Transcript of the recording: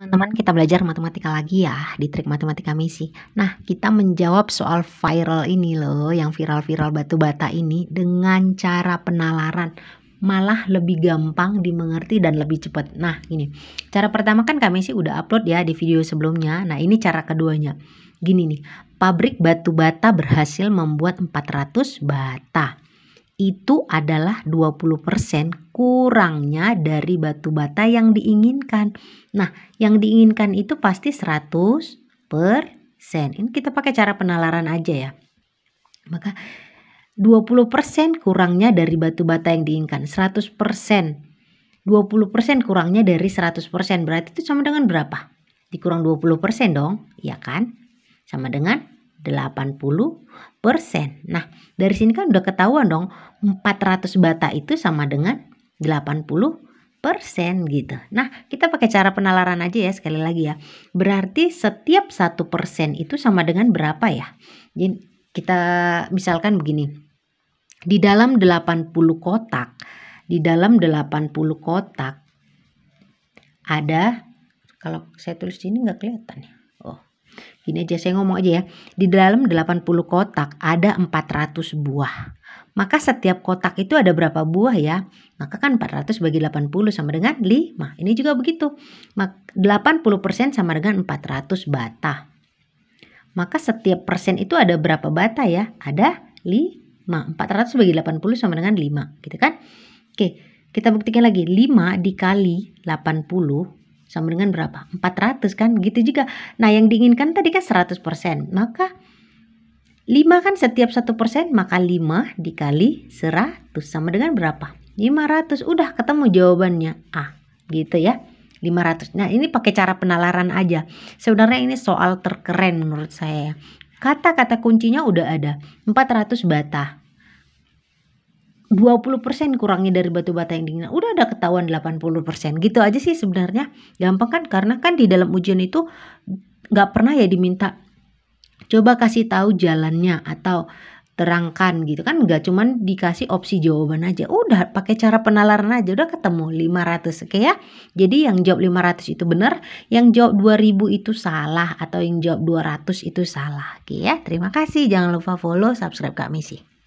Teman-teman, kita belajar matematika lagi ya di trik matematika misi. Nah, kita menjawab soal viral ini loh, yang viral-viral batu bata ini dengan cara penalaran malah lebih gampang dimengerti dan lebih cepat. Nah, ini. Cara pertama kan kami sih udah upload ya di video sebelumnya. Nah, ini cara keduanya. Gini nih, pabrik batu bata berhasil membuat 400 bata itu adalah 20% kurangnya dari batu bata yang diinginkan. Nah, yang diinginkan itu pasti 100 persen. Ini kita pakai cara penalaran aja ya. Maka 20% kurangnya dari batu bata yang diinginkan, 100%. 20% kurangnya dari 100%, berarti itu sama dengan berapa? Dikurang 20% dong, ya kan? Sama dengan 80%. Nah, dari sini kan udah ketahuan dong 400 bata itu sama dengan 80 persen gitu. Nah, kita pakai cara penalaran aja ya sekali lagi ya. Berarti setiap satu persen itu sama dengan berapa ya? Jadi kita misalkan begini. Di dalam 80 kotak, di dalam 80 kotak ada kalau saya tulis di sini nggak kelihatan ya Gini aja saya ngomong aja ya. Di dalam 80 kotak ada 400 buah. Maka setiap kotak itu ada berapa buah ya? Maka kan 400 bagi 80 sama dengan 5. Ini juga begitu. 80% sama dengan 400 bata. Maka setiap persen itu ada berapa bata ya? Ada 5. 400 bagi 80 sama dengan 5 gitu kan? Oke, kita buktikan lagi. 5 dikali 80 sama dengan berapa? 400 kan? gitu juga. Nah, yang diinginkan tadi kan 100%. Maka 5 kan setiap 1% maka 5 dikali 100 sama dengan berapa? 500. Udah ketemu jawabannya. A. Ah, gitu ya. 500. Nah, ini pakai cara penalaran aja. Sebenarnya ini soal terkeren menurut saya. Kata-kata kuncinya udah ada. 400 bata. 20% kurangnya dari batu bata yang dingin. Udah ada ketahuan 80%. Gitu aja sih sebenarnya. Gampang kan? Karena kan di dalam ujian itu nggak pernah ya diminta coba kasih tahu jalannya atau terangkan gitu kan nggak cuman dikasih opsi jawaban aja udah pakai cara penalaran aja udah ketemu 500 oke okay ya jadi yang jawab 500 itu benar yang jawab 2000 itu salah atau yang jawab 200 itu salah oke okay ya terima kasih jangan lupa follow subscribe kak misi